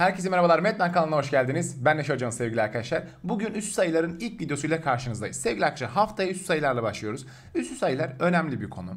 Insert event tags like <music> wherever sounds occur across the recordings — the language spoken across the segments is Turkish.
Herkese merhabalar. Metnan kanalına hoş geldiniz. Ben Neşe Hocam sevgili arkadaşlar. Bugün üst sayıların ilk videosuyla karşınızdayız. Sevgili arkadaşlar haftaya üst sayılarla başlıyoruz. Üst sayılar önemli bir konu.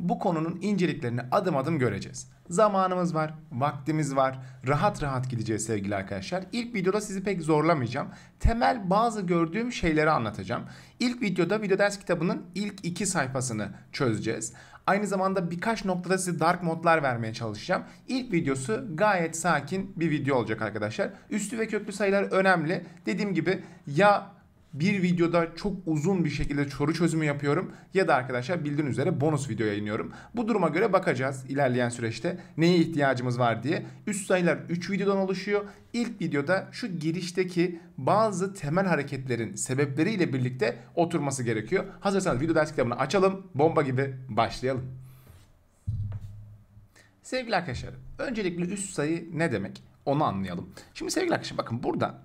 Bu konunun inceliklerini adım adım göreceğiz. Zamanımız var, vaktimiz var. Rahat rahat gideceğiz sevgili arkadaşlar. İlk videoda sizi pek zorlamayacağım. Temel bazı gördüğüm şeyleri anlatacağım. İlk videoda video ders kitabının ilk iki sayfasını çözeceğiz. Aynı zamanda birkaç noktada size dark modlar vermeye çalışacağım. İlk videosu gayet sakin bir video olacak arkadaşlar. Üstü ve köklü sayılar önemli. Dediğim gibi ya bir videoda çok uzun bir şekilde soru çözümü yapıyorum ya da arkadaşlar bildiğin üzere bonus video yayınlıyorum. Bu duruma göre bakacağız ilerleyen süreçte neye ihtiyacımız var diye. Üst sayılar 3 videodan oluşuyor. İlk videoda şu girişteki bazı temel hareketlerin sebepleriyle birlikte oturması gerekiyor. Hazırsanız video ders kitabını açalım. Bomba gibi başlayalım. Sevgili arkadaşlar, öncelikle üst sayı ne demek? Onu anlayalım. Şimdi sevgili arkadaşlar bakın burada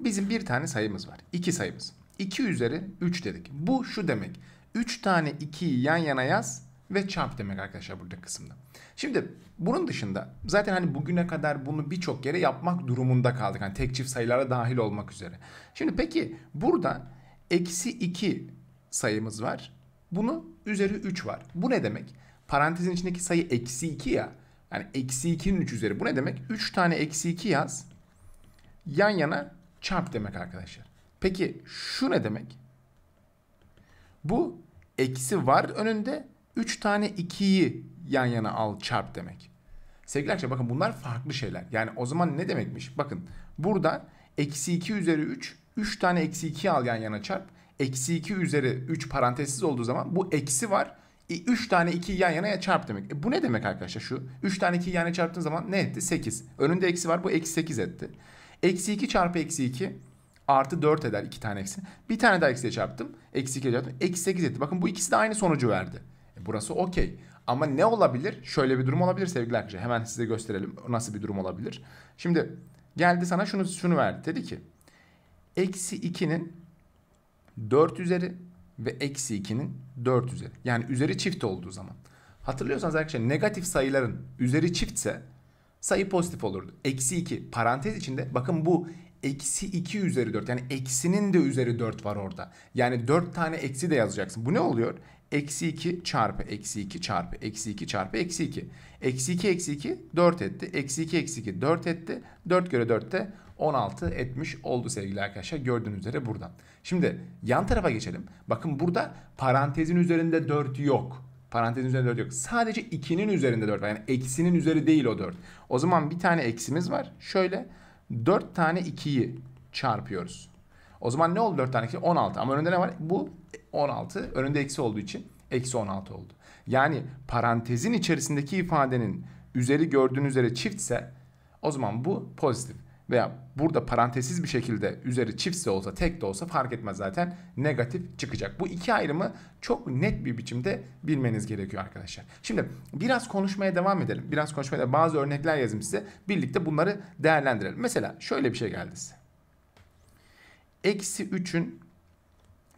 Bizim bir tane sayımız var. 2 sayımız. 2 üzeri 3 dedik. Bu şu demek. 3 tane 2'yi yan yana yaz ve çarp demek arkadaşlar burada kısımda. Şimdi bunun dışında zaten hani bugüne kadar bunu birçok yere yapmak durumunda kaldık. Hani tek çift sayılara dahil olmak üzere. Şimdi peki burada eksi 2 sayımız var. Bunu üzeri 3 var. Bu ne demek? Parantezin içindeki sayı eksi 2 ya. Yani eksi 2'nin 3 üzeri. Bu ne demek? 3 tane eksi 2 yaz. Yan yana çarp demek arkadaşlar. Peki şu ne demek? Bu eksi var önünde 3 tane 2'yi yan yana al çarp demek. Sevgili arkadaşlar bakın bunlar farklı şeyler. Yani o zaman ne demekmiş? Bakın burada eksi 2 üzeri 3, 3 tane eksi 2'yi al yan yana çarp. Eksi 2 üzeri 3 parantezsiz olduğu zaman bu eksi var. 3 tane 2 yan yana çarp demek. E bu ne demek arkadaşlar şu? 3 tane 2 yan yana çarptığın zaman ne etti? 8. Önünde eksi var bu eksi 8 etti. Eksi 2 çarpı eksi 2 artı 4 eder iki tane eksi. Bir tane daha eksiye çarptım. Eksi 2 çarptım. Eksi 8 etti. Bakın bu ikisi de aynı sonucu verdi. E burası okey. Ama ne olabilir? Şöyle bir durum olabilir sevgili arkadaşlar. Hemen size gösterelim nasıl bir durum olabilir. Şimdi geldi sana şunu şunu verdi. Dedi ki eksi 2'nin 4 üzeri ve eksi 2'nin 4 üzeri. Yani üzeri çift olduğu zaman. Hatırlıyorsanız arkadaşlar negatif sayıların üzeri çiftse sayı pozitif olurdu. Eksi 2 parantez içinde bakın bu eksi 2 üzeri 4 yani eksinin de üzeri 4 var orada. Yani 4 tane eksi de yazacaksın. Bu ne oluyor? Eksi 2 çarpı eksi 2 çarpı eksi 2 çarpı eksi 2. Eksi 2 eksi 2 4 etti. Eksi 2 eksi 2 4 etti. 4 göre 4 de 16 etmiş oldu sevgili arkadaşlar. Gördüğünüz üzere buradan. Şimdi yan tarafa geçelim. Bakın burada parantezin üzerinde 4 yok. Parantezin üzerinde 4 yok. Sadece 2'nin üzerinde 4 var. Yani eksinin üzeri değil o 4. O zaman bir tane eksimiz var. Şöyle 4 tane 2'yi çarpıyoruz. O zaman ne oldu 4 tane 2? 16. Ama önünde ne var? Bu 16. Önünde eksi olduğu için eksi 16 oldu. Yani parantezin içerisindeki ifadenin üzeri gördüğün üzere çiftse o zaman bu pozitif veya burada parantezsiz bir şekilde üzeri çiftse olsa tek de olsa fark etmez zaten negatif çıkacak. Bu iki ayrımı çok net bir biçimde bilmeniz gerekiyor arkadaşlar. Şimdi biraz konuşmaya devam edelim. Biraz konuşmaya da bazı örnekler yazayım size. Birlikte bunları değerlendirelim. Mesela şöyle bir şey geldi size. Eksi 3'ün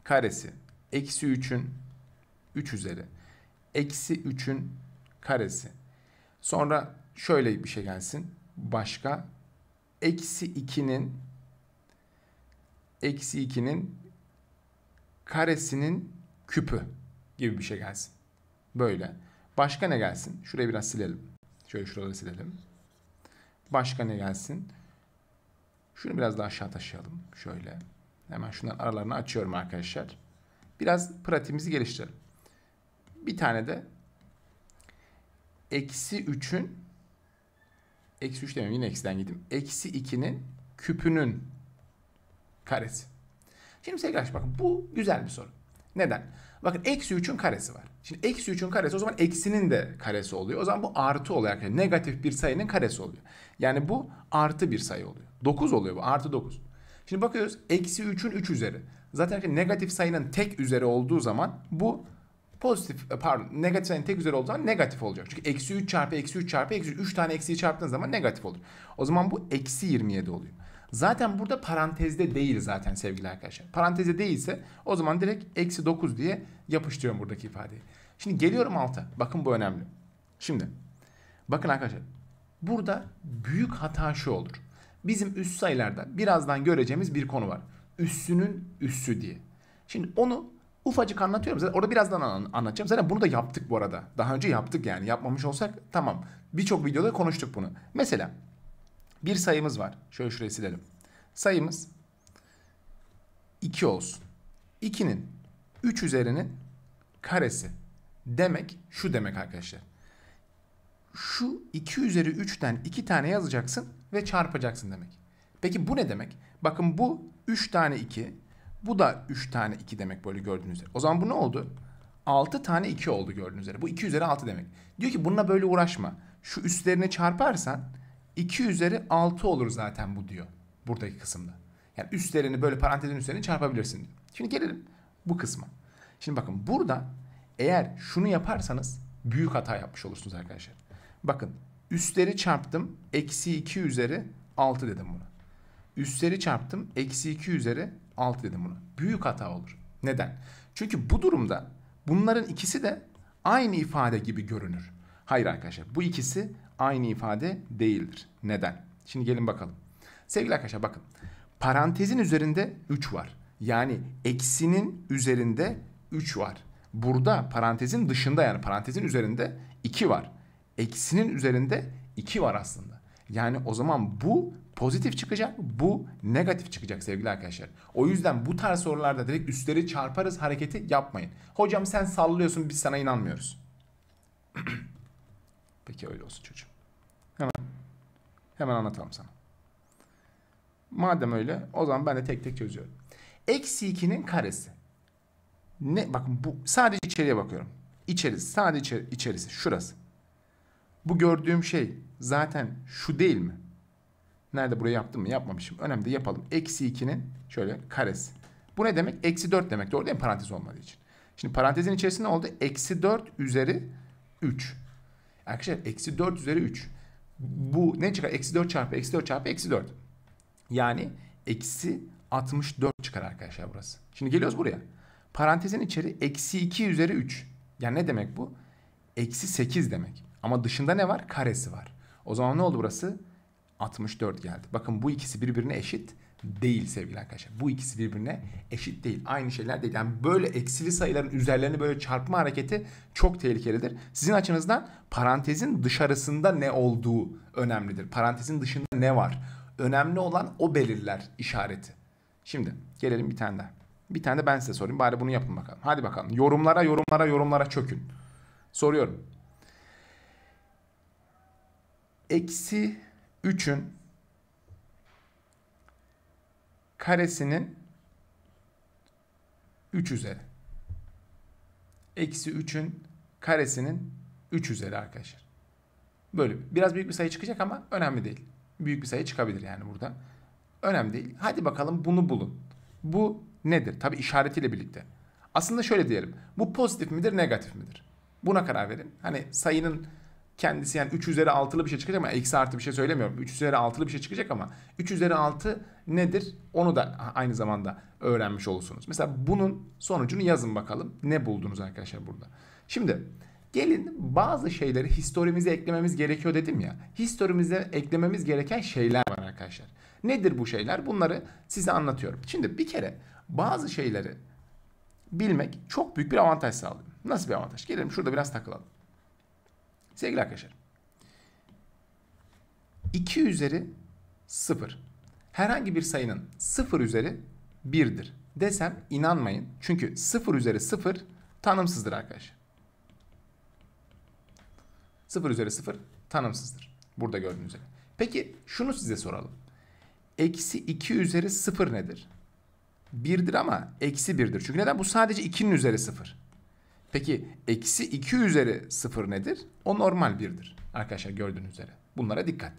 karesi. Eksi 3'ün 3 üzeri. Eksi 3'ün karesi. Sonra şöyle bir şey gelsin. Başka eksi 2'nin eksi 2'nin karesinin küpü gibi bir şey gelsin. Böyle. Başka ne gelsin? Şurayı biraz silelim. Şöyle şuraları silelim. Başka ne gelsin? Şunu biraz daha aşağı taşıyalım. Şöyle. Hemen şunların aralarını açıyorum arkadaşlar. Biraz pratiğimizi geliştirelim. Bir tane de eksi 3'ün eksi 3 demeyeyim yine eksiden gittim. Eksi 2'nin küpünün karesi. Şimdi sevgili arkadaşlar bakın bu güzel bir soru. Neden? Bakın eksi 3'ün karesi var. Şimdi eksi 3'ün karesi o zaman eksinin de karesi oluyor. O zaman bu artı oluyor yani Negatif bir sayının karesi oluyor. Yani bu artı bir sayı oluyor. 9 oluyor bu artı 9. Şimdi bakıyoruz eksi 3'ün 3 üzeri. Zaten negatif sayının tek üzeri olduğu zaman bu pozitif e, pardon negatif sayının tek üzeri olduğu zaman negatif olacak. Çünkü eksi 3 çarpı eksi 3 çarpı eksi 3 tane eksiyi çarptığın zaman negatif olur. O zaman bu eksi 27 oluyor. Zaten burada parantezde değil zaten sevgili arkadaşlar. Parantezde değilse o zaman direkt eksi 9 diye yapıştırıyorum buradaki ifadeyi. Şimdi geliyorum alta. Bakın bu önemli. Şimdi bakın arkadaşlar burada büyük hata şu olur. Bizim üst sayılarda birazdan göreceğimiz bir konu var. Üssünün üssü diye. Şimdi onu Ufacık anlatıyorum. Zaten orada birazdan an anlatacağım. Zaten bunu da yaptık bu arada. Daha önce yaptık yani. Yapmamış olsak tamam. Birçok videoda konuştuk bunu. Mesela bir sayımız var. Şöyle şurayı silelim. Sayımız 2 olsun. 2'nin 3 üzerinin karesi demek şu demek arkadaşlar. Şu 2 üzeri 3'ten 2 tane yazacaksın ve çarpacaksın demek. Peki bu ne demek? Bakın bu 3 tane 2, bu da 3 tane 2 demek böyle gördüğünüz üzere. O zaman bu ne oldu? 6 tane 2 oldu gördüğünüz üzere. Bu 2 üzeri 6 demek. Diyor ki bununla böyle uğraşma. Şu üstlerine çarparsan 2 üzeri 6 olur zaten bu diyor. Buradaki kısımda. Yani üstlerini böyle parantezin üstlerini çarpabilirsin diyor. Şimdi gelelim bu kısma. Şimdi bakın burada eğer şunu yaparsanız büyük hata yapmış olursunuz arkadaşlar. Bakın üstleri çarptım eksi 2 üzeri 6 dedim bunu. Üstleri çarptım eksi 2 üzeri 6 dedim bunu Büyük hata olur. Neden? Çünkü bu durumda bunların ikisi de aynı ifade gibi görünür. Hayır arkadaşlar bu ikisi aynı ifade değildir. Neden? Şimdi gelin bakalım. Sevgili arkadaşlar bakın. Parantezin üzerinde 3 var. Yani eksinin üzerinde 3 var. Burada parantezin dışında yani parantezin üzerinde 2 var. Eksinin üzerinde 2 var aslında. Yani o zaman bu pozitif çıkacak, bu negatif çıkacak sevgili arkadaşlar. O yüzden bu tarz sorularda direkt üstleri çarparız hareketi yapmayın. Hocam sen sallıyorsun biz sana inanmıyoruz. <clears throat> Peki öyle olsun çocuğum. Hemen hemen anlatalım sana. Madem öyle o zaman ben de tek tek çözüyorum. Eksi 2'nin karesi. Ne? Bakın bu sadece içeriye bakıyorum. İçerisi sadece içerisi şurası. Bu gördüğüm şey zaten şu değil mi? Nerede buraya yaptım mı? Yapmamışım. Önemli değil yapalım. Eksi 2'nin şöyle karesi. Bu ne demek? Eksi 4 demek. Doğru değil mi? Parantez olmadığı için. Şimdi parantezin içerisinde oldu? Eksi 4 üzeri 3. Arkadaşlar eksi 4 üzeri 3. Bu ne çıkar? Eksi 4 çarpı eksi 4 çarpı eksi 4. Yani eksi 64 çıkar arkadaşlar burası. Şimdi geliyoruz buraya. Parantezin içeri eksi 2 üzeri 3. Yani ne demek bu? Eksi 8 demek. Ama dışında ne var? Karesi var. O zaman ne oldu burası? Burası. 64 geldi. Bakın bu ikisi birbirine eşit değil sevgili arkadaşlar. Bu ikisi birbirine eşit değil. Aynı şeyler değil. Yani böyle eksili sayıların üzerlerini böyle çarpma hareketi çok tehlikelidir. Sizin açınızdan parantezin dışarısında ne olduğu önemlidir. Parantezin dışında ne var? Önemli olan o belirler işareti. Şimdi gelelim bir tane daha. Bir tane de ben size sorayım. Bari bunu yapın bakalım. Hadi bakalım. Yorumlara, yorumlara, yorumlara çökün. Soruyorum. Eksi 3'ün karesinin 3 üzeri. Eksi 3'ün karesinin 3 üzeri arkadaşlar. Böyle biraz büyük bir sayı çıkacak ama önemli değil. Büyük bir sayı çıkabilir yani burada. Önemli değil. Hadi bakalım bunu bulun. Bu nedir? Tabi işaretiyle birlikte. Aslında şöyle diyelim. Bu pozitif midir negatif midir? Buna karar verin. Hani sayının kendisi yani 3 üzeri 6'lı bir şey çıkacak ama eksi artı bir şey söylemiyorum. 3 üzeri 6'lı bir şey çıkacak ama 3 üzeri 6 nedir? Onu da aynı zamanda öğrenmiş olursunuz. Mesela bunun sonucunu yazın bakalım. Ne buldunuz arkadaşlar burada? Şimdi gelin bazı şeyleri historimize eklememiz gerekiyor dedim ya. Historimize eklememiz gereken şeyler var arkadaşlar. Nedir bu şeyler? Bunları size anlatıyorum. Şimdi bir kere bazı şeyleri bilmek çok büyük bir avantaj sağlıyor. Nasıl bir avantaj? Gelelim şurada biraz takılalım. Sevgili arkadaşlar. 2 üzeri 0. Herhangi bir sayının 0 üzeri 1'dir desem inanmayın. Çünkü 0 üzeri 0 tanımsızdır arkadaşlar. 0 üzeri 0 tanımsızdır. Burada gördüğünüz üzere. Peki şunu size soralım. Eksi 2 üzeri 0 nedir? 1'dir ama eksi 1'dir. Çünkü neden? Bu sadece 2'nin üzeri 0. Peki eksi 2 üzeri 0 nedir? O normal 1'dir. Arkadaşlar gördüğünüz üzere. Bunlara dikkat.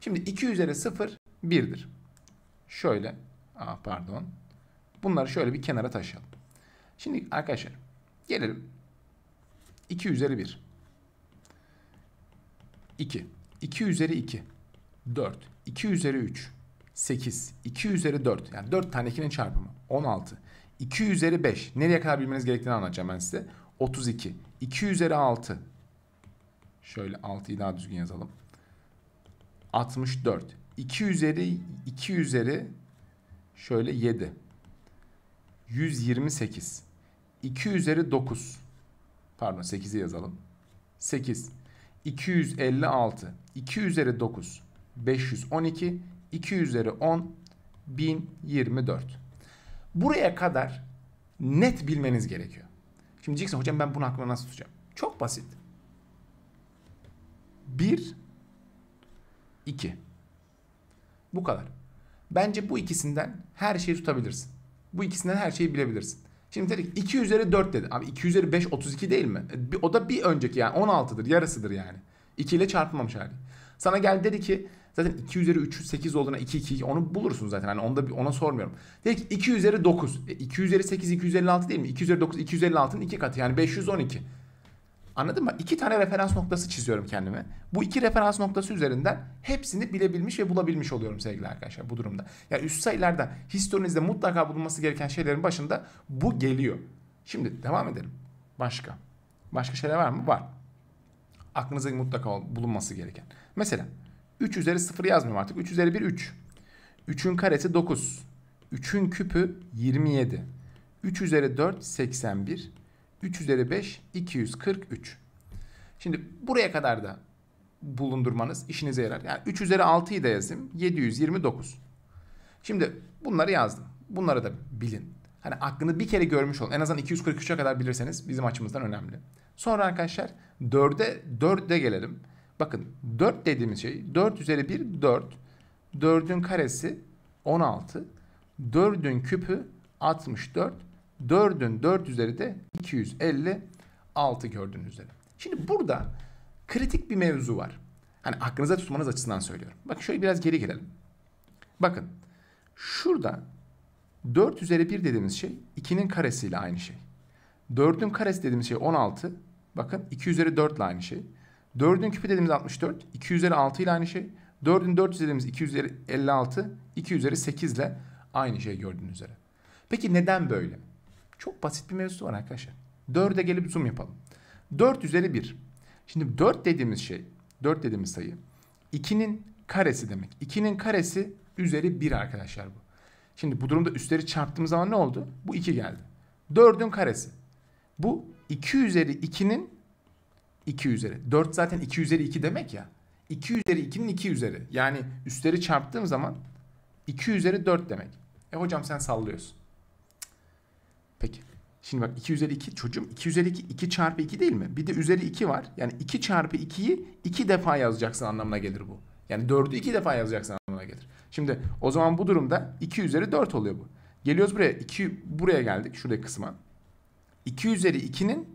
Şimdi 2 üzeri 0 1'dir. Şöyle. Aa, pardon. Bunları şöyle bir kenara taşıyalım. Şimdi arkadaşlar gelelim. 2 üzeri 1. 2. 2 üzeri 2. 4. 2 üzeri 3. 8. 2 üzeri 4. Yani 4 tane 2'nin çarpımı. 16. 2 üzeri 5. Nereye kadar bilmeniz gerektiğini anlatacağım ben size. 32. 2 üzeri 6. Şöyle 6'yı daha düzgün yazalım. 64. 2 üzeri 2 üzeri şöyle 7. 128. 2 üzeri 9. Pardon 8'i yazalım. 8. 256. 2 üzeri 9. 512. 2 üzeri 10. 1024. Buraya kadar net bilmeniz gerekiyor. Şimdi diyeceksin hocam ben bunu aklımda nasıl tutacağım? Çok basit. 1 2 Bu kadar. Bence bu ikisinden her şeyi tutabilirsin. Bu ikisinden her şeyi bilebilirsin. Şimdi dedik 2 üzeri 4 dedi. Abi 2 üzeri 5 32 değil mi? E, o da bir önceki yani 16'dır yarısıdır yani. 2 ile çarpılmamış hali. Sana geldi dedi ki Zaten 2 üzeri 3'ü 8 olduğuna 2 2 onu bulursun zaten. Hani onda ona sormuyorum. Direkt 2 üzeri 9. E, 2 üzeri 8 256 değil mi? 2 üzeri 9 256'nın 2 katı yani 512. Anladın mı? İki tane referans noktası çiziyorum kendime. Bu iki referans noktası üzerinden hepsini bilebilmiş ve bulabilmiş oluyorum sevgili arkadaşlar bu durumda. Yani üst sayılarda historinizde mutlaka bulunması gereken şeylerin başında bu geliyor. Şimdi devam edelim. Başka. Başka şeyler var mı? Var. Aklınızda mutlaka bulunması gereken. Mesela 3 üzeri 0 yazmıyorum artık. 3 üzeri 1 3. 3'ün karesi 9. 3'ün küpü 27. 3 üzeri 4 81. 3 üzeri 5 243. Şimdi buraya kadar da bulundurmanız işinize yarar. Yani 3 üzeri 6'yı da yazayım. 729. Şimdi bunları yazdım. Bunları da bilin. Hani aklını bir kere görmüş olun. En azından 243'e kadar bilirseniz bizim açımızdan önemli. Sonra arkadaşlar 4'e 4'e gelelim. Bakın 4 dediğimiz şey 4 üzeri 1 4. 4'ün karesi 16. 4'ün küpü 64. 4'ün 4 üzeri de 256 gördüğünüz üzere. Şimdi burada kritik bir mevzu var. Hani aklınıza tutmanız açısından söylüyorum. Bakın şöyle biraz geri gelelim. Bakın şurada 4 üzeri 1 dediğimiz şey 2'nin karesiyle aynı şey. 4'ün karesi dediğimiz şey 16. Bakın 2 üzeri 4 ile aynı şey. 4'ün küpü dediğimiz 64. 2 üzeri 6 ile aynı şey. 4'ün 4 dediğimiz 2 üzeri 56. 2 üzeri 8 ile aynı şey gördüğünüz üzere. Peki neden böyle? Çok basit bir mevzu var arkadaşlar. 4'e gelip zoom yapalım. 4 üzeri 1. Şimdi 4 dediğimiz şey, 4 dediğimiz sayı 2'nin karesi demek. 2'nin karesi üzeri 1 arkadaşlar bu. Şimdi bu durumda üstleri çarptığımız zaman ne oldu? Bu 2 geldi. 4'ün karesi. Bu 2 üzeri 2'nin 2 üzeri. 4 zaten 2 üzeri 2 demek ya. 2 üzeri 2'nin 2 üzeri. Yani üstleri çarptığım zaman 2 üzeri 4 demek. E hocam sen sallıyorsun. Peki. Şimdi bak 2 üzeri 2 çocuğum 2 üzeri 2 2 çarpı 2 değil mi? Bir de üzeri 2 var. Yani 2 çarpı 2'yi 2 defa yazacaksın anlamına gelir bu. Yani 4'ü 2 defa yazacaksın anlamına gelir. Şimdi o zaman bu durumda 2 üzeri 4 oluyor bu. Geliyoruz buraya. 2 buraya geldik şuradaki kısma. 2 üzeri 2'nin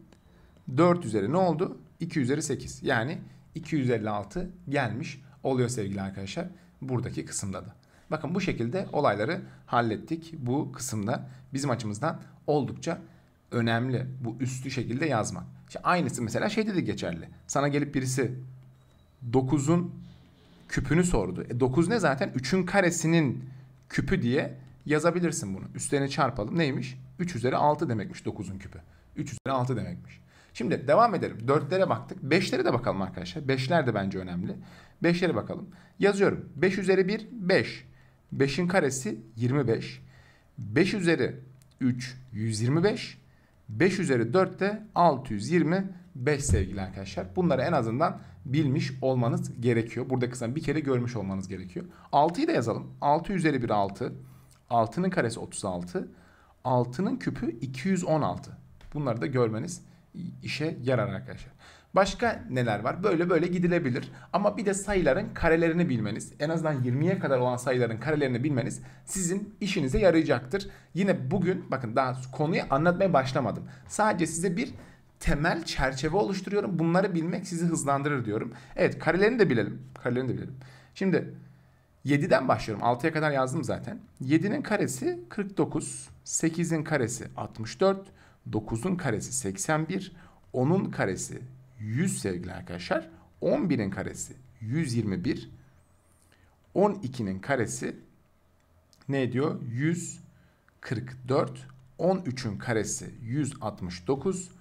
4 üzeri ne oldu? 2 üzeri 8 yani 256 gelmiş oluyor sevgili arkadaşlar buradaki kısımda da. Bakın bu şekilde olayları hallettik bu kısımda bizim açımızdan oldukça önemli bu üstü şekilde yazmak. İşte aynısı mesela şeyde de geçerli. Sana gelip birisi 9'un küpünü sordu. E 9 ne zaten? 3'ün karesinin küpü diye yazabilirsin bunu. Üstlerine çarpalım. Neymiş? 3 üzeri 6 demekmiş 9'un küpü. 3 üzeri 6 demekmiş. Şimdi devam edelim. Dörtlere baktık. Beşlere de bakalım arkadaşlar. Beşler de bence önemli. Beşlere bakalım. Yazıyorum. 5 üzeri 1, 5. Beşin karesi 25. 5 üzeri 3, 125. 5 üzeri 4 de 625 sevgili arkadaşlar. Bunları en azından bilmiş olmanız gerekiyor. Burada kısmı bir kere görmüş olmanız gerekiyor. 6'yı da yazalım. 6 üzeri 1, 6. 6'nın karesi 36. 6'nın küpü 216. Bunları da görmeniz gerekiyor işe yarar arkadaşlar. Başka neler var? Böyle böyle gidilebilir. Ama bir de sayıların karelerini bilmeniz, en azından 20'ye kadar olan sayıların karelerini bilmeniz sizin işinize yarayacaktır. Yine bugün bakın daha konuyu anlatmaya başlamadım. Sadece size bir temel çerçeve oluşturuyorum. Bunları bilmek sizi hızlandırır diyorum. Evet karelerini de bilelim. Karelerini de bilelim. Şimdi 7'den başlıyorum. 6'ya kadar yazdım zaten. 7'nin karesi 49, 8'in karesi 64, 9'un karesi 81, 10'un karesi 100 sevgili arkadaşlar. 11'in karesi 121. 12'nin karesi ne diyor? 144. 13'ün karesi 169.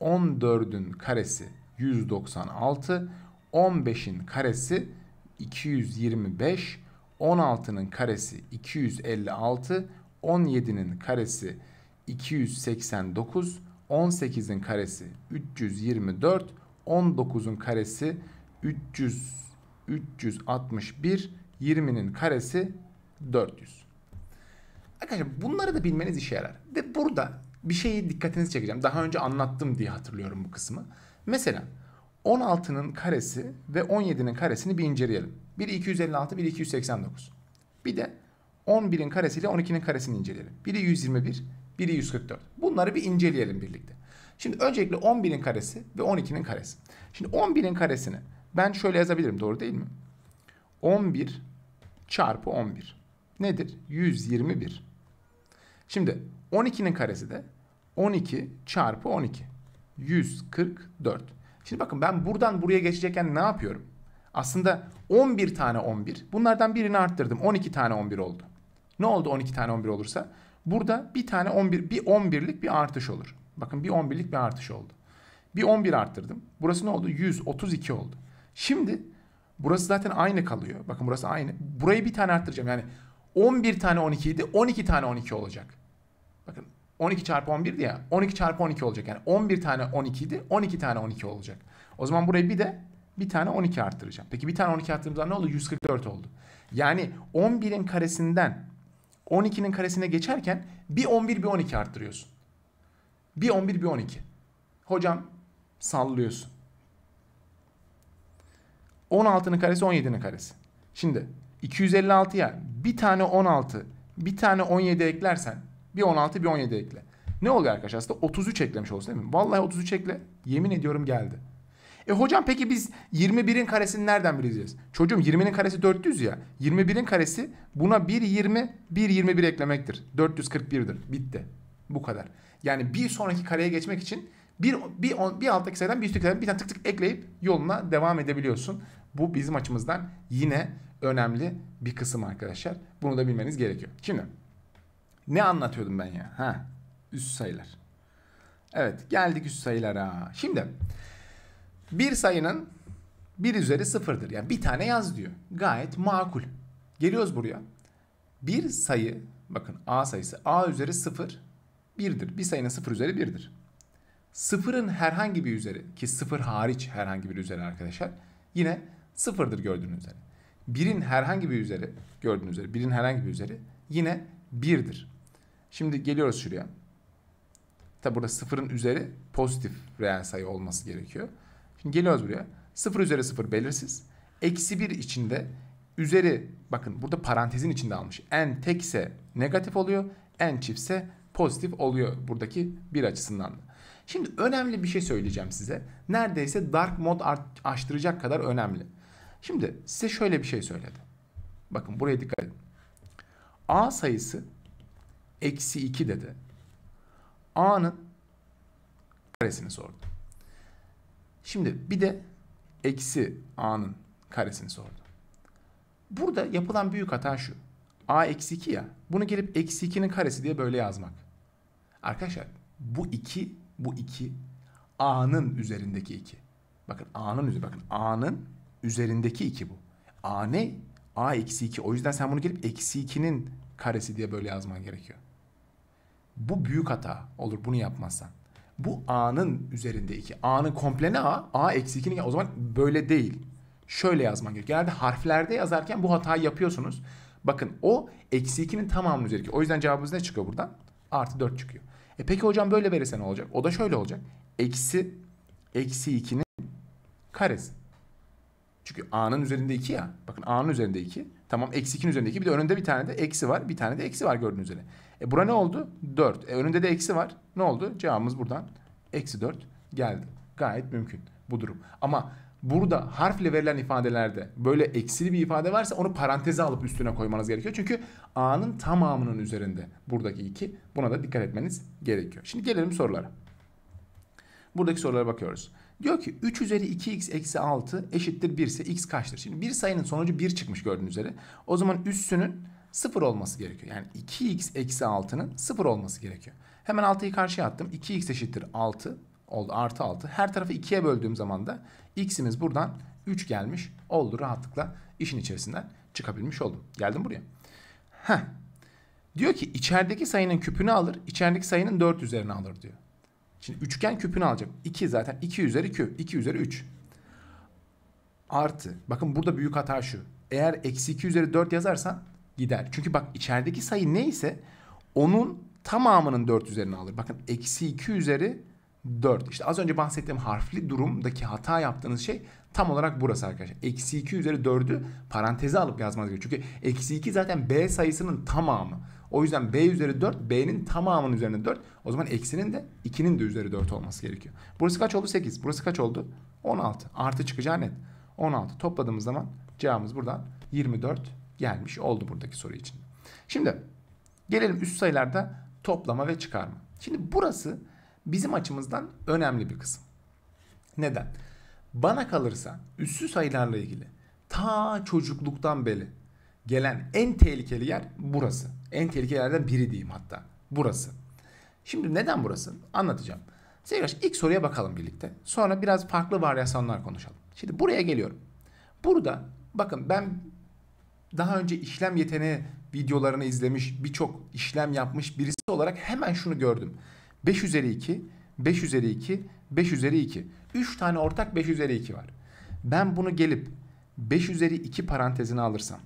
14'ün karesi 196. 15'in karesi 225. 16'nın karesi 256. 17'nin karesi 289, 18'in karesi 324, 19'un karesi 300, 361, 20'nin karesi 400. Arkadaşlar bunları da bilmeniz işe yarar. Ve burada bir şeyi dikkatinizi çekeceğim. Daha önce anlattım diye hatırlıyorum bu kısmı. Mesela 16'nın karesi ve 17'nin karesini bir inceleyelim. Biri 256, biri 289. Bir de 11'in karesi ile 12'nin karesini inceleyelim. Biri 121, biri 144. Bunları bir inceleyelim birlikte. Şimdi öncelikle 11'in karesi ve 12'nin karesi. Şimdi 11'in karesini ben şöyle yazabilirim doğru değil mi? 11 çarpı 11 nedir? 121. Şimdi 12'nin karesi de 12 çarpı 12. 144. Şimdi bakın ben buradan buraya geçecekken ne yapıyorum? Aslında 11 tane 11. Bunlardan birini arttırdım. 12 tane 11 oldu. Ne oldu 12 tane 11 olursa? Burada bir tane 11 bir 11'lik bir artış olur. Bakın bir 11'lik bir artış oldu. Bir 11 arttırdım. Burası ne oldu? 132 oldu. Şimdi burası zaten aynı kalıyor. Bakın burası aynı. Burayı bir tane arttıracağım. Yani 11 tane 12 idi. 12 tane 12 olacak. Bakın 12 çarpı 11 ya. 12 çarpı 12 olacak. Yani 11 tane 12 idi. 12 tane 12 olacak. O zaman burayı bir de bir tane 12 arttıracağım. Peki bir tane 12 arttırdığımızda ne oldu? 144 oldu. Yani 11'in karesinden 12'nin karesine geçerken bir 11 bir 12 arttırıyorsun. Bir 11 bir 12. Hocam sallıyorsun. 16'nın karesi 17'nin karesi. Şimdi 256'ya bir tane 16 bir tane 17 eklersen bir 16 bir 17 ekle. Ne oluyor arkadaşlar? Aslında 33 eklemiş olsun değil mi? Vallahi 33 ekle. Yemin ediyorum geldi. E hocam peki biz 21'in karesini nereden bileceğiz? Çocuğum 20'nin karesi 400 ya. 21'in karesi buna 1 20 1 21 eklemektir. 441'dir. Bitti. Bu kadar. Yani bir sonraki kareye geçmek için bir, bir, on, bir alttaki sayıdan bir üstteki sayıdan bir tane tık tık ekleyip yoluna devam edebiliyorsun. Bu bizim açımızdan yine önemli bir kısım arkadaşlar. Bunu da bilmeniz gerekiyor. Şimdi ne anlatıyordum ben ya? Ha, üst sayılar. Evet geldik üst sayılara. Şimdi bir sayının bir üzeri sıfırdır. Yani bir tane yaz diyor. Gayet makul. Geliyoruz buraya. Bir sayı bakın a sayısı a üzeri sıfır birdir. Bir sayının sıfır üzeri birdir. Sıfırın herhangi bir üzeri ki sıfır hariç herhangi bir üzeri arkadaşlar yine sıfırdır gördüğünüz üzere. Birin herhangi bir üzeri gördüğünüz üzere birin herhangi bir üzeri yine birdir. Şimdi geliyoruz şuraya. Tabi burada sıfırın üzeri pozitif reel sayı olması gerekiyor. Şimdi geliyoruz buraya. 0 üzeri 0 belirsiz. Eksi 1 içinde üzeri bakın burada parantezin içinde almış. N tekse negatif oluyor. n çiftse pozitif oluyor buradaki bir açısından da. Şimdi önemli bir şey söyleyeceğim size. Neredeyse dark mod açtıracak kadar önemli. Şimdi size şöyle bir şey söyledi. Bakın buraya dikkat edin. A sayısı eksi 2 dedi. A'nın karesini sordu. Şimdi bir de eksi a'nın karesini sordu. Burada yapılan büyük hata şu. a eksi 2 ya. Bunu gelip eksi 2'nin karesi diye böyle yazmak. Arkadaşlar bu 2 bu 2 a'nın üzerindeki 2. Bakın a'nın üzeri bakın a'nın üzerindeki 2 bu. a ne? a eksi 2. O yüzden sen bunu gelip eksi 2'nin karesi diye böyle yazman gerekiyor. Bu büyük hata olur bunu yapmazsan. Bu a'nın üzerinde 2. A'nın komple ne a? A eksi 2'nin o zaman böyle değil. Şöyle yazman gerekiyor. Genelde harflerde yazarken bu hatayı yapıyorsunuz. Bakın o eksi 2'nin tamamının üzerindeki. O yüzden cevabımız ne çıkıyor buradan? Artı 4 çıkıyor. E peki hocam böyle verirse ne olacak? O da şöyle olacak. Eksi eksi 2'nin karesi. Çünkü a'nın üzerinde 2 ya. Bakın a'nın üzerinde 2. Tamam eksi 2'nin üzerindeki bir de önünde bir tane de eksi var. Bir tane de eksi var gördüğünüz üzere. E bura ne oldu? 4. E önünde de eksi var. Ne oldu? Cevabımız buradan eksi 4 geldi. Gayet mümkün bu durum. Ama burada harfle verilen ifadelerde böyle eksili bir ifade varsa onu paranteze alıp üstüne koymanız gerekiyor. Çünkü A'nın tamamının üzerinde buradaki 2. Buna da dikkat etmeniz gerekiyor. Şimdi gelelim sorulara. Buradaki sorulara bakıyoruz. Diyor ki 3 üzeri 2x eksi 6 eşittir 1 ise x kaçtır? Şimdi bir sayının sonucu 1 çıkmış gördüğünüz üzere. O zaman üssünün 0 olması gerekiyor. Yani 2x eksi 6'nın 0 olması gerekiyor. Hemen 6'yı karşıya attım. 2x eşittir 6 oldu. Artı 6. Her tarafı 2'ye böldüğüm zaman da x'imiz buradan 3 gelmiş oldu. Rahatlıkla işin içerisinden çıkabilmiş oldum. Geldim buraya. Heh. Diyor ki içerideki sayının küpünü alır. içerideki sayının 4 üzerine alır diyor. Şimdi üçgen küpünü alacağım. 2 zaten 2 üzeri küp. 2 üzeri 3. Artı. Bakın burada büyük hata şu. Eğer eksi 2 üzeri 4 yazarsan gider. Çünkü bak içerideki sayı neyse onun tamamının 4 üzerine alır. Bakın eksi 2 üzeri 4. İşte az önce bahsettiğim harfli durumdaki hata yaptığınız şey tam olarak burası arkadaşlar. Eksi 2 üzeri 4'ü paranteze alıp yazmanız gerekiyor. Çünkü eksi 2 zaten B sayısının tamamı. O yüzden B üzeri 4 B'nin tamamının üzerine 4. O zaman eksinin de 2'nin de üzeri 4 olması gerekiyor. Burası kaç oldu? 8. Burası kaç oldu? 16. Artı çıkacağı net. 16. Topladığımız zaman cevabımız buradan 24 gelmiş oldu buradaki soru için. Şimdi gelelim üst sayılarda toplama ve çıkarma. Şimdi burası bizim açımızdan önemli bir kısım. Neden? Bana kalırsa üssü sayılarla ilgili ta çocukluktan beri gelen en tehlikeli yer burası. En tehlikeli tehlikelerden biri diyeyim hatta. Burası. Şimdi neden burası? Anlatacağım. Sevgili ilk soruya bakalım birlikte. Sonra biraz farklı varyasyonlar konuşalım. Şimdi buraya geliyorum. Burada bakın ben daha önce işlem yeteneği videolarını izlemiş, birçok işlem yapmış birisi olarak hemen şunu gördüm. 5 üzeri 2, 5 üzeri 2, 5 üzeri 2. 3 tane ortak 5 üzeri 2 var. Ben bunu gelip 5 üzeri 2 parantezine alırsam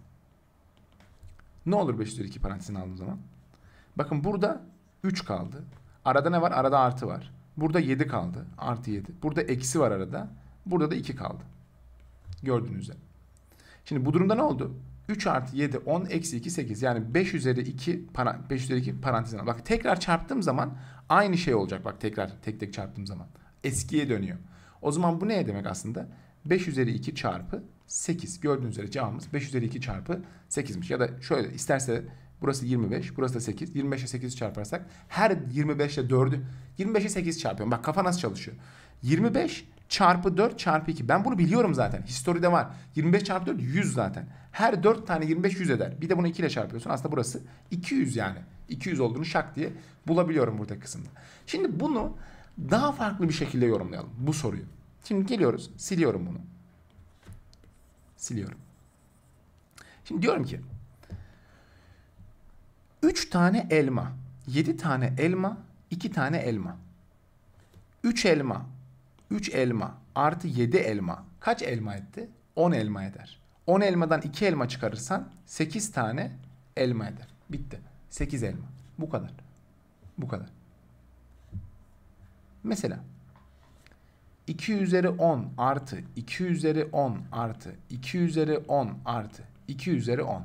ne olur 5 üzeri 2 parantezini aldığım zaman? Bakın burada 3 kaldı. Arada ne var? Arada artı var. Burada 7 kaldı. Artı 7. Burada eksi var arada. Burada da 2 kaldı. Gördüğünüz üzere. Şimdi bu durumda ne oldu? 3 artı 7 10 eksi 2 8 yani 5 üzeri 2 para, 5 üzeri 2 parantezine bak tekrar çarptığım zaman aynı şey olacak bak tekrar tek tek çarptığım zaman eskiye dönüyor. O zaman bu ne demek aslında? 5 üzeri 2 çarpı 8. Gördüğünüz üzere cevabımız 5 üzeri 2 çarpı 8'miş. Ya da şöyle isterse burası 25, burası da 8. 25'e 8 çarparsak her 25 ile 4'ü 25'e 8 çarpıyorum. Bak kafa nasıl çalışıyor. 25 çarpı 4 çarpı 2. Ben bunu biliyorum zaten. Historide var. 25 çarpı 4 100 zaten. Her 4 tane 25 100 eder. Bir de bunu 2 ile çarpıyorsun. Aslında burası 200 yani. 200 olduğunu şak diye bulabiliyorum buradaki kısımda. Şimdi bunu daha farklı bir şekilde yorumlayalım bu soruyu. Şimdi geliyoruz siliyorum bunu. Siliyorum. Şimdi diyorum ki 3 tane elma, 7 tane elma, 2 tane elma. 3 elma, 3 elma artı 7 elma kaç elma etti? 10 elma eder. 10 elmadan 2 elma çıkarırsan 8 tane elma eder. Bitti. 8 elma. Bu kadar. Bu kadar. Mesela 2 üzeri 10 artı 2 üzeri 10 artı 2 üzeri 10 artı 2 üzeri 10.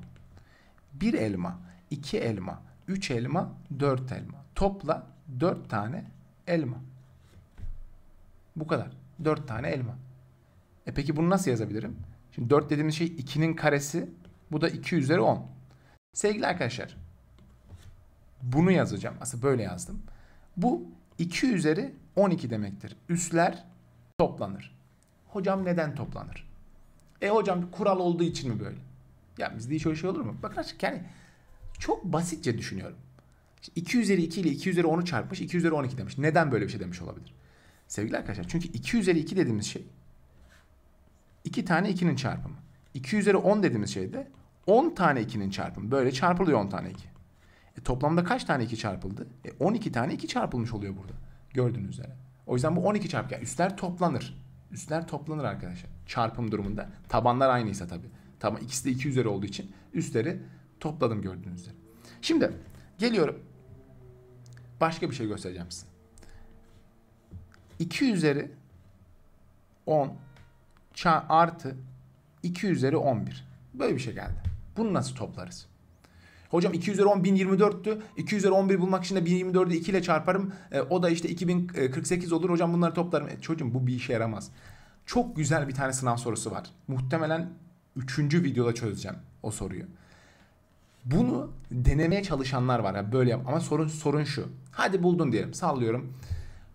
1 elma, 2 elma, 3 elma, 4 elma. Topla 4 tane elma. Bu kadar. 4 tane elma. E peki bunu nasıl yazabilirim? Şimdi 4 dediğimiz şey 2'nin karesi. Bu da 2 üzeri 10. Sevgili arkadaşlar. Bunu yazacağım. Aslında böyle yazdım. Bu 2 üzeri 12 demektir. Üsler toplanır. Hocam neden toplanır? E hocam kural olduğu için mi böyle? Ya bizde hiç öyle şey olur mu? Bakın açık yani çok basitçe düşünüyorum. İşte 2 üzeri 2 ile 2 üzeri 10'u çarpmış 2 üzeri 12 demiş. Neden böyle bir şey demiş olabilir? Sevgili arkadaşlar çünkü 2 üzeri 2 dediğimiz şey 2 tane 2'nin çarpımı. 2 üzeri 10 dediğimiz şey de 10 tane 2'nin çarpımı. Böyle çarpılıyor 10 tane 2. E, toplamda kaç tane 2 çarpıldı? E, 12 tane 2 çarpılmış oluyor burada. Gördüğünüz üzere. O yüzden bu 12 çarpı. Yani üstler toplanır. Üstler toplanır arkadaşlar. Çarpım durumunda. Tabanlar aynıysa tabi, Tamam ikisi de 2 üzeri olduğu için üstleri topladım gördüğünüz üzere. Şimdi geliyorum. Başka bir şey göstereceğim size. 2 üzeri 10 artı 2 üzeri 11. Böyle bir şey geldi. Bunu nasıl toplarız? Hocam 2 üzeri 10 1024'tü. 2 üzeri 11 bulmak için de 1024'ü 2 ile çarparım. E, o da işte 2048 olur. Hocam bunları toplarım. E, çocuğum bu bir işe yaramaz. Çok güzel bir tane sınav sorusu var. Muhtemelen 3. videoda çözeceğim o soruyu. Bunu denemeye çalışanlar var. Yani böyle yap. Ama sorun sorun şu. Hadi buldun diyelim. Sallıyorum.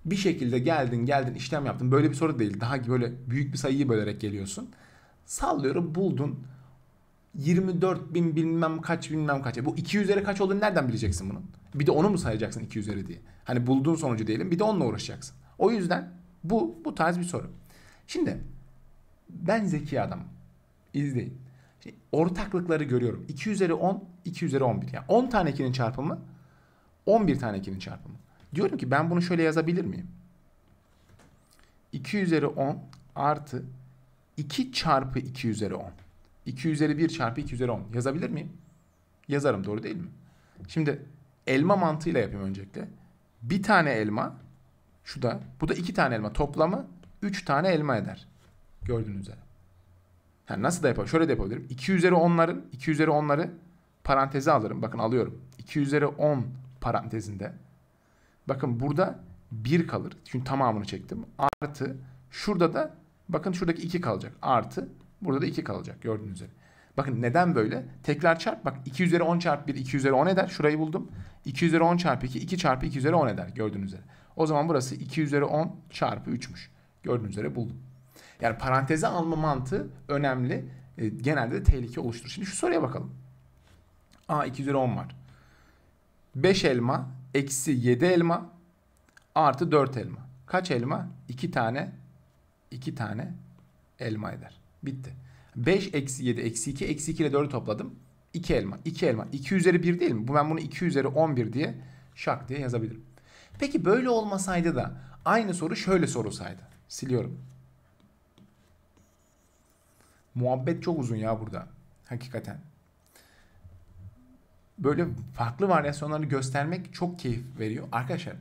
Bir şekilde geldin geldin işlem yaptın. Böyle bir soru değil. Daha böyle büyük bir sayıyı bölerek geliyorsun. Sallıyorum buldun. 24 bin bilmem kaç bilmem kaç. E bu 2 üzeri kaç olduğunu nereden bileceksin bunun? Bir de onu mu sayacaksın 2 üzeri diye? Hani bulduğun sonucu diyelim bir de onunla uğraşacaksın. O yüzden bu bu tarz bir soru. Şimdi ben zeki adam İzleyin. Şimdi ortaklıkları görüyorum. 2 üzeri 10, 2 üzeri 11. Yani 10 tane 2'nin çarpımı 11 tane 2'nin çarpımı. Diyorum ki ben bunu şöyle yazabilir miyim? 2 üzeri 10 artı 2 çarpı 2 üzeri 10. 2 üzeri 1 çarpı 2 üzeri 10 yazabilir miyim? Yazarım doğru değil mi? Şimdi elma mantığıyla yapayım öncelikle. Bir tane elma şu da bu da iki tane elma toplamı 3 tane elma eder. Gördüğünüz üzere. Yani nasıl da yapalım? Şöyle de yapabilirim. 2 üzeri 10'ların 2 üzeri 10'ları paranteze alırım. Bakın alıyorum. 2 üzeri 10 parantezinde. Bakın burada 1 kalır. Çünkü tamamını çektim. Artı şurada da bakın şuradaki 2 kalacak. Artı Burada da 2 kalacak gördüğünüz üzere. Bakın neden böyle? Tekrar çarp. Bak 2 üzeri 10 çarpı 1 2 üzeri 10 eder. Şurayı buldum. 2 üzeri 10 çarpı 2 2 çarpı 2 üzeri 10 eder gördüğünüz üzere. O zaman burası 2 üzeri 10 çarpı 3'müş. Gördüğünüz üzere buldum. Yani paranteze alma mantığı önemli. E, genelde de tehlike oluşturur. Şimdi şu soruya bakalım. A 2 üzeri 10 var. 5 elma eksi 7 elma artı 4 elma. Kaç elma? 2 tane 2 tane elma eder. Bitti. 5 eksi 7 eksi 2 eksi 2 ile 4'ü topladım. 2 elma 2 elma 2 üzeri 1 değil mi? Bu ben bunu 2 üzeri 11 diye şak diye yazabilirim. Peki böyle olmasaydı da aynı soru şöyle sorulsaydı. Siliyorum. Muhabbet çok uzun ya burada. Hakikaten. Böyle farklı varyasyonları göstermek çok keyif veriyor. Arkadaşlar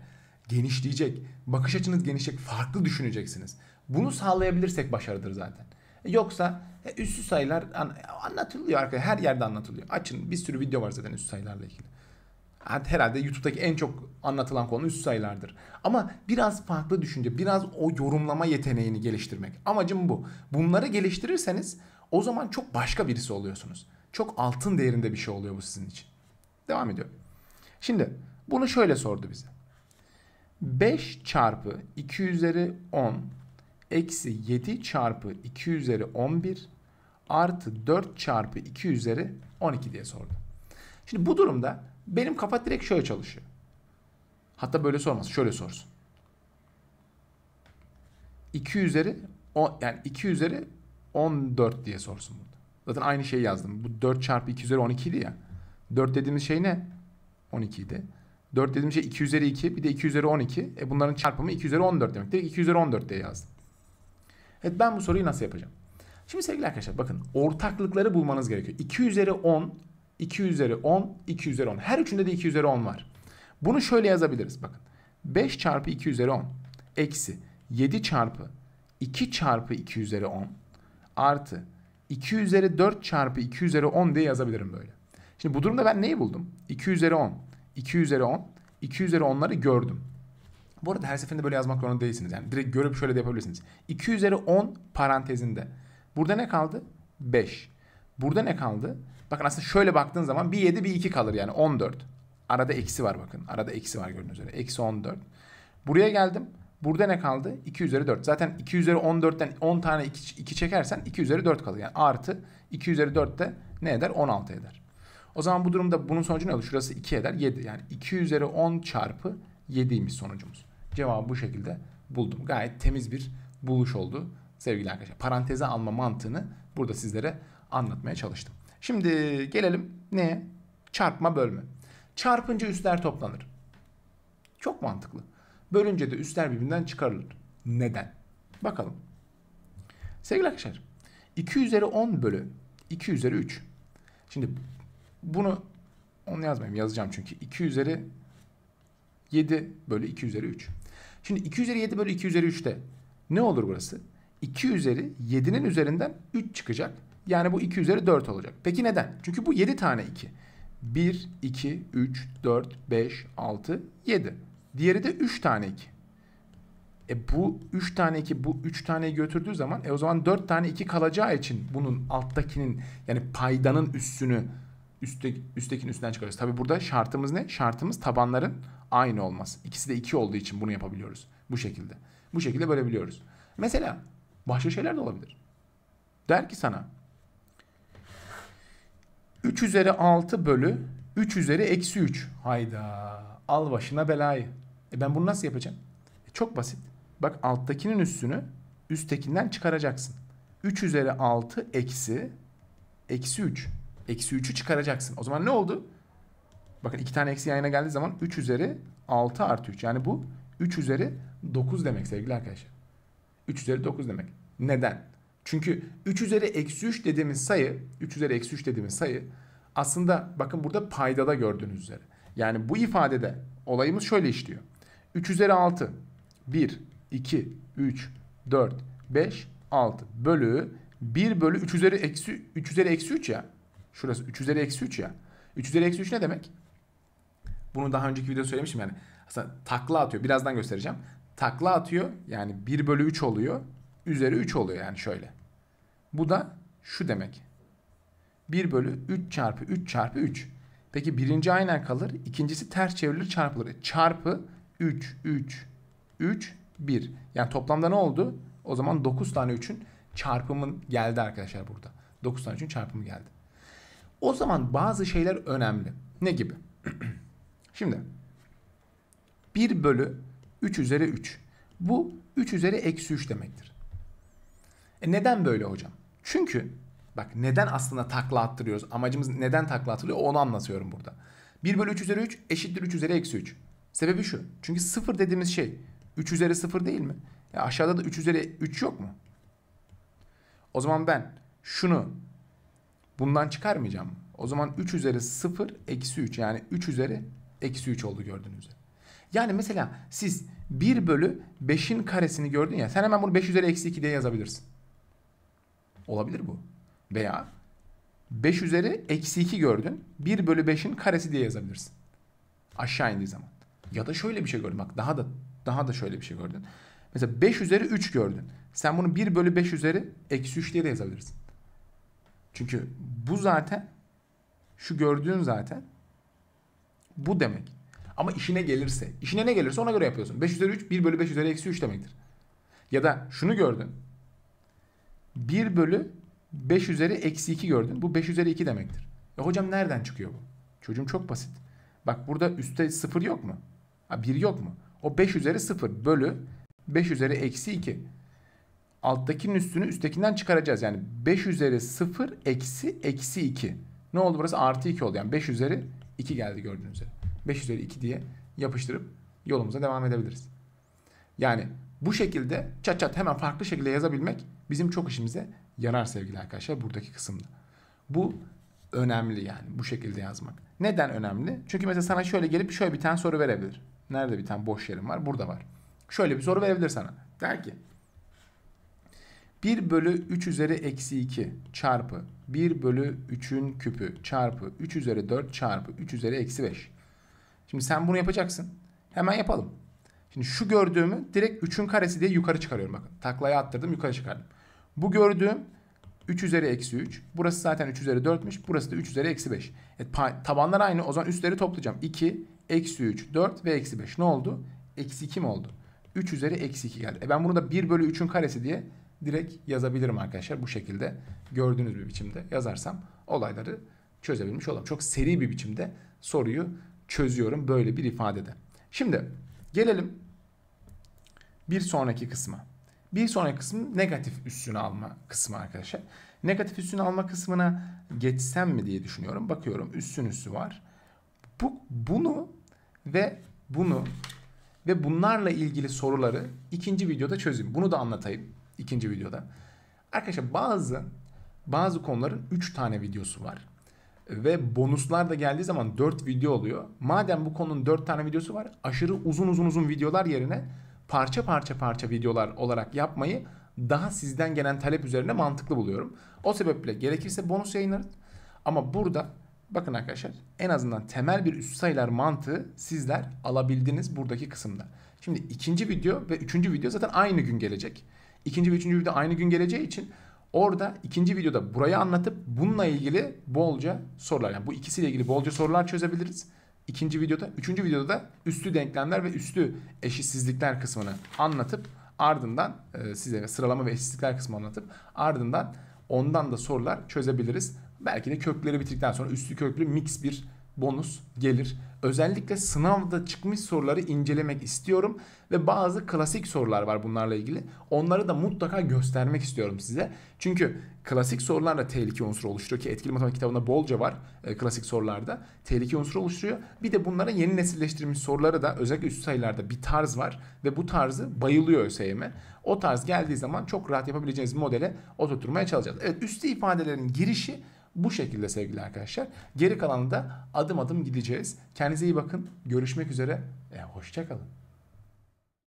genişleyecek. Bakış açınız genişleyecek. Farklı düşüneceksiniz. Bunu sağlayabilirsek başarıdır zaten. Yoksa e, üstü sayılar anlatılıyor arkadaşlar. Her yerde anlatılıyor. Açın bir sürü video var zaten üstü sayılarla ilgili. Herhalde YouTube'daki en çok anlatılan konu üstü sayılardır. Ama biraz farklı düşünce, biraz o yorumlama yeteneğini geliştirmek. Amacım bu. Bunları geliştirirseniz o zaman çok başka birisi oluyorsunuz. Çok altın değerinde bir şey oluyor bu sizin için. Devam ediyor. Şimdi bunu şöyle sordu bize. 5 çarpı 2 üzeri 10 eksi 7 çarpı 2 üzeri 11 artı 4 çarpı 2 üzeri 12 diye sordu. Şimdi bu durumda benim kafa direkt şöyle çalışıyor. Hatta böyle sormaz. Şöyle sorsun. 2 üzeri o, yani 2 üzeri 14 diye sorsun burada. Zaten aynı şeyi yazdım. Bu 4 çarpı 2 üzeri 12 idi ya. 4 dediğimiz şey ne? 12 idi. 4 dediğimiz şey 2 üzeri 2 bir de 2 üzeri 12. E bunların çarpımı 2 üzeri 14 demek. Direkt 2 üzeri 14 diye yazdım. Evet ben bu soruyu nasıl yapacağım? Şimdi sevgili arkadaşlar bakın ortaklıkları bulmanız gerekiyor. 2 üzeri 10, 2 üzeri 10, 2 üzeri 10. Her üçünde de 2 üzeri 10 var. Bunu şöyle yazabiliriz bakın. 5 çarpı 2 üzeri 10 eksi 7 çarpı 2 çarpı 2 üzeri 10 artı 2 üzeri 4 çarpı 2 üzeri 10 diye yazabilirim böyle. Şimdi bu durumda ben neyi buldum? 2 üzeri 10, 2 üzeri 10, 2 üzeri 10'ları gördüm. Bu arada her seferinde böyle yazmak zorunda değilsiniz. Yani direkt görüp şöyle de yapabilirsiniz. 2 üzeri 10 parantezinde. Burada ne kaldı? 5. Burada ne kaldı? Bakın aslında şöyle baktığın zaman bir 7 bir 2 kalır yani 14. Arada eksi var bakın. Arada eksi var gördüğünüz üzere. Eksi 14. Buraya geldim. Burada ne kaldı? 2 üzeri 4. Zaten 2 üzeri 14'ten 10 tane 2, 2 çekersen 2 üzeri 4 kalır. Yani artı 2 üzeri 4 de ne eder? 16 eder. O zaman bu durumda bunun sonucu ne olur? Şurası 2 eder. 7. Yani 2 üzeri 10 çarpı 7'ymiş sonucumuz. Cevabı bu şekilde buldum. Gayet temiz bir buluş oldu sevgili arkadaşlar. Paranteze alma mantığını burada sizlere anlatmaya çalıştım. Şimdi gelelim neye? Çarpma bölme. Çarpınca üstler toplanır. Çok mantıklı. Bölünce de üstler birbirinden çıkarılır. Neden? Bakalım. Sevgili arkadaşlar 2 üzeri 10 bölü 2 üzeri 3. Şimdi bunu onu yazmayayım yazacağım çünkü 2 üzeri 7 bölü 2 üzeri 3. Şimdi 2 üzeri 7 bölü 2 üzeri 3'te ne olur burası? 2 üzeri 7'nin üzerinden 3 çıkacak. Yani bu 2 üzeri 4 olacak. Peki neden? Çünkü bu 7 tane 2. 1, 2, 3, 4, 5, 6, 7. Diğeri de 3 tane 2. E bu 3 tane 2 bu 3 taneyi götürdüğü zaman e o zaman 4 tane 2 kalacağı için bunun alttakinin yani paydanın üstünü üstte, üsttekini üstten çıkarıyoruz. Tabi burada şartımız ne? Şartımız tabanların aynı olması. İkisi de 2 olduğu için bunu yapabiliyoruz. Bu şekilde. Bu şekilde bölebiliyoruz. Mesela başka şeyler de olabilir. Der ki sana 3 üzeri 6 bölü 3 üzeri eksi 3. Hayda. Al başına belayı. E ben bunu nasıl yapacağım? E çok basit. Bak alttakinin üstünü üsttekinden çıkaracaksın. 3 üzeri 6 eksi eksi 3. Eksi 3'ü çıkaracaksın. O zaman ne oldu? Bakın iki tane eksi yayına geldiği zaman 3 üzeri 6 artı 3. Yani bu 3 üzeri 9 demek sevgili arkadaşlar. 3 üzeri 9 demek. Neden? Çünkü 3 üzeri eksi 3 dediğimiz sayı, 3 üzeri eksi 3 dediğimiz sayı aslında bakın burada paydada gördüğünüz üzere. Yani bu ifadede olayımız şöyle işliyor. 3 üzeri 6, 1, 2, 3, 4, 5, 6 bölü 1 bölü 3 üzeri eksi 3 ya. Şurası 3 üzeri eksi 3 ya. 3 üzeri eksi 3 ne demek? Bunu daha önceki videoda söylemişim yani. Aslında takla atıyor. Birazdan göstereceğim. Takla atıyor. Yani 1 bölü 3 oluyor. Üzeri 3 oluyor yani şöyle. Bu da şu demek. 1 bölü 3 çarpı 3 çarpı 3. Peki birinci aynen kalır. ikincisi ters çevrilir çarpılır. Çarpı 3, 3, 3, 1. Yani toplamda ne oldu? O zaman 9 tane 3'ün çarpımın geldi arkadaşlar burada. 9 tane 3'ün çarpımı geldi. O zaman bazı şeyler önemli. Ne gibi? <clears throat> Şimdi 1 bölü 3 üzeri 3. Bu 3 üzeri eksi 3 demektir. E neden böyle hocam? Çünkü bak neden aslında takla attırıyoruz? Amacımız neden takla atılıyor onu anlatıyorum burada. 1 bölü 3 üzeri 3 eşittir 3 üzeri eksi 3. Sebebi şu. Çünkü 0 dediğimiz şey 3 üzeri 0 değil mi? Ya e aşağıda da 3 üzeri 3 yok mu? O zaman ben şunu Bundan çıkarmayacağım. O zaman 3 üzeri 0 eksi 3 yani 3 üzeri eksi 3 oldu gördüğünüz üzere. Yani mesela siz 1 bölü 5'in karesini gördün ya sen hemen bunu 5 üzeri eksi 2 diye yazabilirsin. Olabilir bu. Veya 5 üzeri eksi 2 gördün 1 bölü 5'in karesi diye yazabilirsin. Aşağı indiği zaman. Ya da şöyle bir şey gördün bak daha da daha da şöyle bir şey gördün. Mesela 5 üzeri 3 gördün. Sen bunu 1 bölü 5 üzeri eksi 3 diye de yazabilirsin. Çünkü bu zaten şu gördüğün zaten bu demek. Ama işine gelirse, işine ne gelirse ona göre yapıyorsun. 5 üzeri 3, 1 bölü 5 üzeri eksi 3 demektir. Ya da şunu gördün. 1 bölü 5 üzeri eksi 2 gördün. Bu 5 üzeri 2 demektir. E hocam nereden çıkıyor bu? Çocuğum çok basit. Bak burada üstte 0 yok mu? Ha, 1 yok mu? O 5 üzeri 0 bölü 5 üzeri eksi 2 alttakinin üstünü üsttekinden çıkaracağız. Yani 5 üzeri 0 eksi eksi 2. Ne oldu burası? Artı 2 oldu. Yani 5 üzeri 2 geldi gördüğünüz üzere. 5 üzeri 2 diye yapıştırıp yolumuza devam edebiliriz. Yani bu şekilde çat çat hemen farklı şekilde yazabilmek bizim çok işimize yarar sevgili arkadaşlar buradaki kısımda. Bu önemli yani bu şekilde yazmak. Neden önemli? Çünkü mesela sana şöyle gelip şöyle bir tane soru verebilir. Nerede bir tane boş yerim var? Burada var. Şöyle bir soru verebilir sana. Der ki 1 bölü 3 üzeri eksi 2 çarpı 1 bölü 3'ün küpü çarpı 3 üzeri 4 çarpı 3 üzeri eksi 5. Şimdi sen bunu yapacaksın. Hemen yapalım. Şimdi şu gördüğümü direkt 3'ün karesi diye yukarı çıkarıyorum. Bakın taklaya attırdım yukarı çıkardım. Bu gördüğüm 3 üzeri eksi 3. Burası zaten 3 üzeri 4'müş. Burası da 3 üzeri eksi 5. E, tabanlar aynı. O zaman üstleri toplayacağım. 2, eksi 3, 4 ve eksi 5. Ne oldu? Eksi 2 mi oldu? 3 üzeri eksi 2 geldi. E ben bunu da 1 bölü 3'ün karesi diye direkt yazabilirim arkadaşlar. Bu şekilde gördüğünüz bir biçimde yazarsam olayları çözebilmiş olalım. Çok seri bir biçimde soruyu çözüyorum böyle bir ifadede. Şimdi gelelim bir sonraki kısma. Bir sonraki kısım negatif üstünü alma kısmı arkadaşlar. Negatif üstünü alma kısmına geçsem mi diye düşünüyorum. Bakıyorum üstün üstü var. Bu, bunu ve bunu ve bunlarla ilgili soruları ikinci videoda çözeyim. Bunu da anlatayım ikinci videoda. Arkadaşlar bazı bazı konuların 3 tane videosu var. Ve bonuslar da geldiği zaman 4 video oluyor. Madem bu konunun 4 tane videosu var aşırı uzun uzun uzun videolar yerine parça parça parça videolar olarak yapmayı daha sizden gelen talep üzerine mantıklı buluyorum. O sebeple gerekirse bonus yayınlarız. Ama burada bakın arkadaşlar en azından temel bir üst sayılar mantığı sizler alabildiniz buradaki kısımda. Şimdi ikinci video ve üçüncü video zaten aynı gün gelecek ikinci ve üçüncü video aynı gün geleceği için orada ikinci videoda burayı anlatıp bununla ilgili bolca sorular. Yani bu ikisiyle ilgili bolca sorular çözebiliriz. İkinci videoda, üçüncü videoda da üstü denklemler ve üstü eşitsizlikler kısmını anlatıp ardından e, size sıralama ve eşitsizlikler kısmını anlatıp ardından ondan da sorular çözebiliriz. Belki de kökleri bitirdikten sonra üstü köklü mix bir bonus gelir. Özellikle sınavda çıkmış soruları incelemek istiyorum ve bazı klasik sorular var bunlarla ilgili. Onları da mutlaka göstermek istiyorum size. Çünkü klasik sorular da tehlike unsuru oluşturuyor ki etkili matematik kitabında bolca var e, klasik sorularda. Tehlike unsuru oluşturuyor. Bir de bunlara yeni nesilleştirilmiş soruları da özellikle üst sayılarda bir tarz var ve bu tarzı bayılıyor ÖSYM. O tarz geldiği zaman çok rahat yapabileceğiniz modele oturtmaya çalışacağız. Evet üstü ifadelerin girişi bu şekilde sevgili arkadaşlar. Geri kalanı da adım adım gideceğiz. Kendinize iyi bakın. Görüşmek üzere. E, Hoşçakalın.